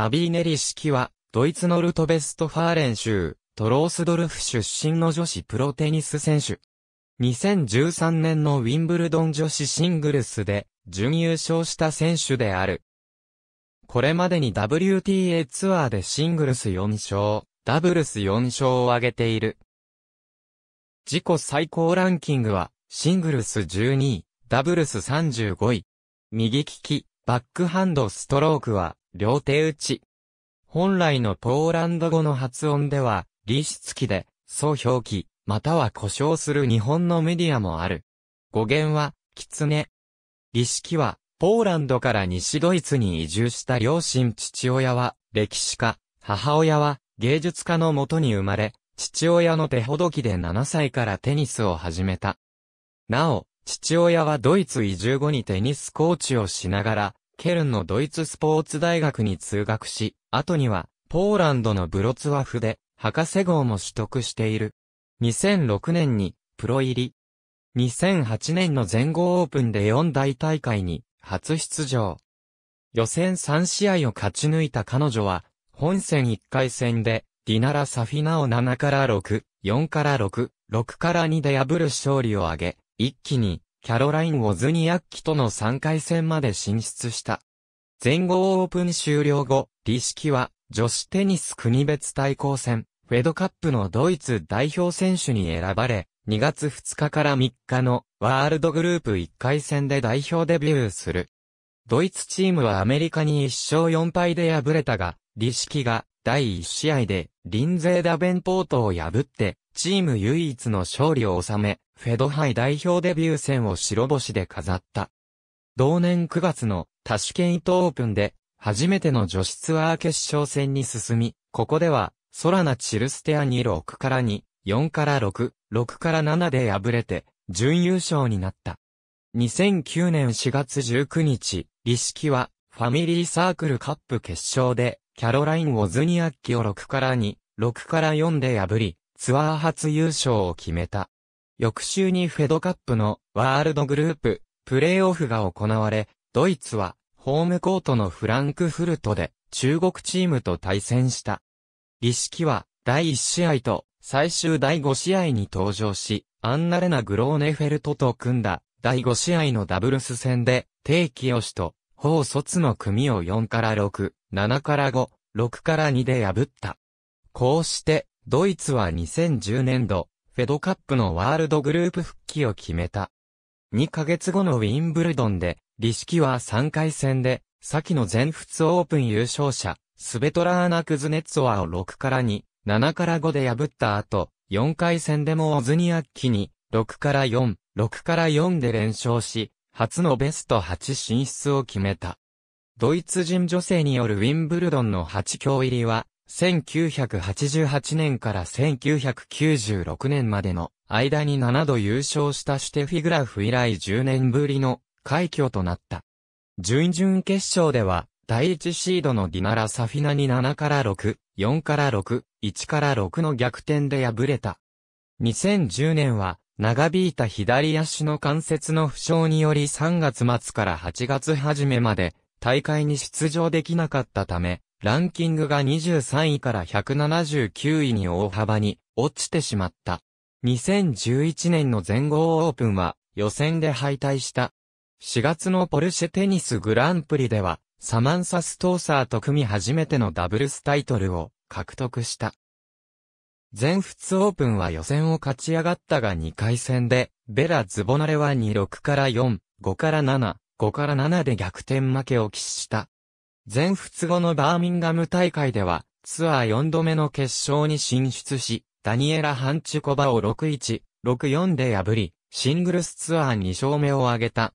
ザビーネリ式は、ドイツのルトベストファーレン州、トロースドルフ出身の女子プロテニス選手。2013年のウィンブルドン女子シングルスで、準優勝した選手である。これまでに WTA ツアーでシングルス4勝、ダブルス4勝を挙げている。自己最高ランキングは、シングルス12位、ダブルス35位。右利き、バックハンドストロークは、両手打ち。本来のポーランド語の発音では、リシツキで、そう表記、または故障する日本のメディアもある。語源は、キツネ。儀式は、ポーランドから西ドイツに移住した両親父親は、歴史家、母親は、芸術家のもとに生まれ、父親の手ほどきで7歳からテニスを始めた。なお、父親はドイツ移住後にテニスコーチをしながら、ケルンのドイツスポーツ大学に通学し、後には、ポーランドのブロツワフで、博士号も取得している。2006年に、プロ入り。2008年の全豪オープンで4大大会に、初出場。予選3試合を勝ち抜いた彼女は、本戦1回戦で、ディナラ・サフィナを7から6、4から6、6から2で破る勝利を挙げ、一気にキャロライン・ウォズニアッキとの3回戦まで進出した。全豪オープン終了後、リシキは女子テニス国別対抗戦、フェドカップのドイツ代表選手に選ばれ、2月2日から3日のワールドグループ1回戦で代表デビューする。ドイツチームはアメリカに1勝4敗で敗れたが、リシキが第1試合でリンゼー・ダベンポートを破って、チーム唯一の勝利を収め、フェドハイ代表デビュー戦を白星で飾った。同年9月のタシケイトオープンで、初めての女子ツアー決勝戦に進み、ここでは、ソラナ・チルステアに6から2、4から6、6から7で敗れて、準優勝になった。2009年4月19日、リシキは、ファミリーサークルカップ決勝で、キャロライン・ウォズニアッキを6から2、6から4で破り、ツアー初優勝を決めた。翌週にフェドカップのワールドグループプレーオフが行われ、ドイツはホームコートのフランクフルトで中国チームと対戦した。儀式は第1試合と最終第5試合に登場し、アンナレナ・グローネフェルトと組んだ第5試合のダブルス戦で、定期しと、法卒の組を4から6、7から5、6から2で破った。こうして、ドイツは2010年度、フェドカップのワールドグループ復帰を決めた。2ヶ月後のウィンブルドンで、リシキは3回戦で、先の全仏オープン優勝者、スベトラーナ・クズネツワを6から2、7から5で破った後、4回戦でもオズニアッキに、6から4、6から4で連勝し、初のベスト8進出を決めた。ドイツ人女性によるウィンブルドンの8強入りは、1988年から1996年までの間に7度優勝したシュテフィグラフ以来10年ぶりの快挙となった。準々決勝では、第1シードのディナラ・サフィナに7から6、4から6、1から6の逆転で敗れた。2010年は、長引いた左足の関節の負傷により3月末から8月初めまで大会に出場できなかったため、ランキングが23位から179位に大幅に落ちてしまった。2011年の全豪オープンは予選で敗退した。4月のポルシェテニスグランプリでは、サマンサ・ストーサーと組み初めてのダブルスタイトルを獲得した。全仏オープンは予選を勝ち上がったが2回戦で、ベラ・ズボナレは2-6から4、5から7、5から7で逆転負けを喫した。全仏後のバーミンガム大会では、ツアー4度目の決勝に進出し、ダニエラ・ハンチュコバを6-1、6-4で破り、シングルスツアー2勝目を挙げた。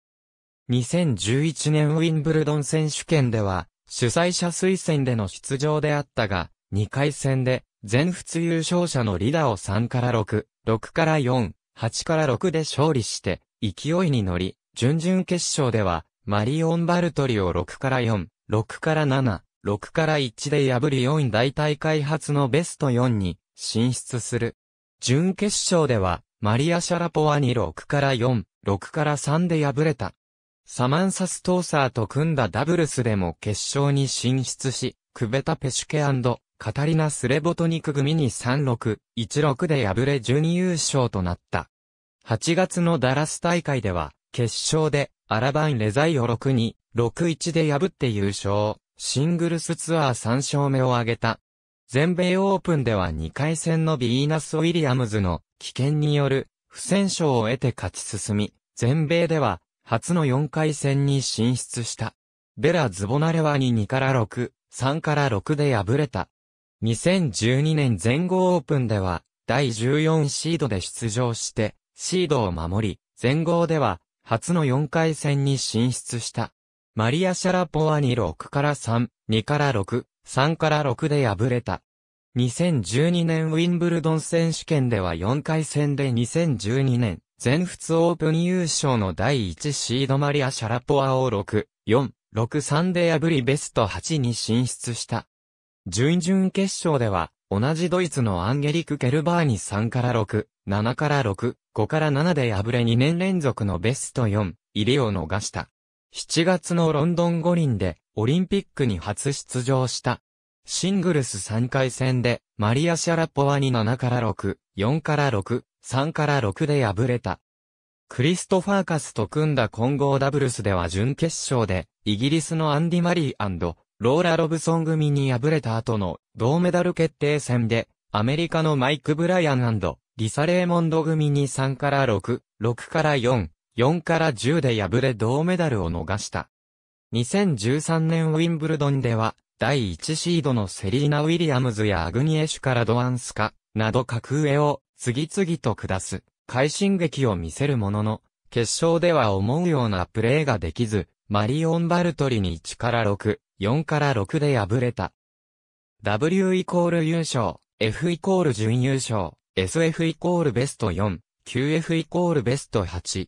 2011年ウィンブルドン選手権では、主催者推薦での出場であったが、2回戦で、全仏優勝者のリダを3から6、6から4、8から6で勝利して、勢いに乗り、準々決勝では、マリオン・バルトリを6から4、6から7、6から1で破り4大体開発のベスト4に進出する。準決勝では、マリア・シャラポワに6から4、6から3で敗れた。サマンサ・ストーサーと組んだダブルスでも決勝に進出し、クベタ・ペシュケカタリナ・スレボトニク組に36、16で敗れ準優勝となった。8月のダラス大会では、決勝で、アラバン・レザイオ6に、6-1で破って優勝、シングルスツアー3勝目を挙げた。全米オープンでは2回戦のビーナス・ウィリアムズの危険による不戦勝を得て勝ち進み、全米では初の4回戦に進出した。ベラ・ズボナレワに2から6、3から6で敗れた。2012年全豪オープンでは第14シードで出場してシードを守り、全豪では初の4回戦に進出した。マリア・シャラポワに6から3、2から6、3から6で敗れた。2012年ウィンブルドン選手権では4回戦で2012年、全仏オープン優勝の第1シードマリア・シャラポワを6、4、6、3で破りベスト8に進出した。準々決勝では、同じドイツのアンゲリク・ケルバーに3から6、7から6、5から7で敗れ2年連続のベスト4入りを逃した。7月のロンドン五輪でオリンピックに初出場した。シングルス3回戦でマリア・シャラポワに7から6、4から6、3から6で敗れた。クリストファーカスと組んだ混合ダブルスでは準決勝でイギリスのアンディ・マリーローラ・ロブソン組に敗れた後の銅メダル決定戦でアメリカのマイク・ブライアンリサ・レーモンド組に3から6、6から4、4から10で敗れ銅メダルを逃した。2013年ウィンブルドンでは、第1シードのセリーナ・ウィリアムズやアグニエシュからドアンスカ、など格上を次々と下す、快進撃を見せるものの、決勝では思うようなプレーができず、マリオン・バルトリに1から6、4から6で敗れた。W イコール優勝、F イコール準優勝、SF イコールベスト4、QF イコールベスト8、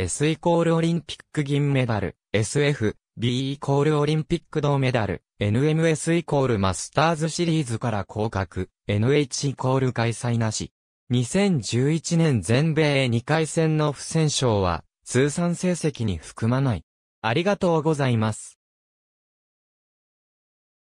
S イコールオリンピック銀メダル、SF、B イコールオリンピック銅メダル、NMS イコールマスターズシリーズから降格、NH イコール開催なし。2011年全米2回戦の不戦勝は、通算成績に含まない。ありがとうございます。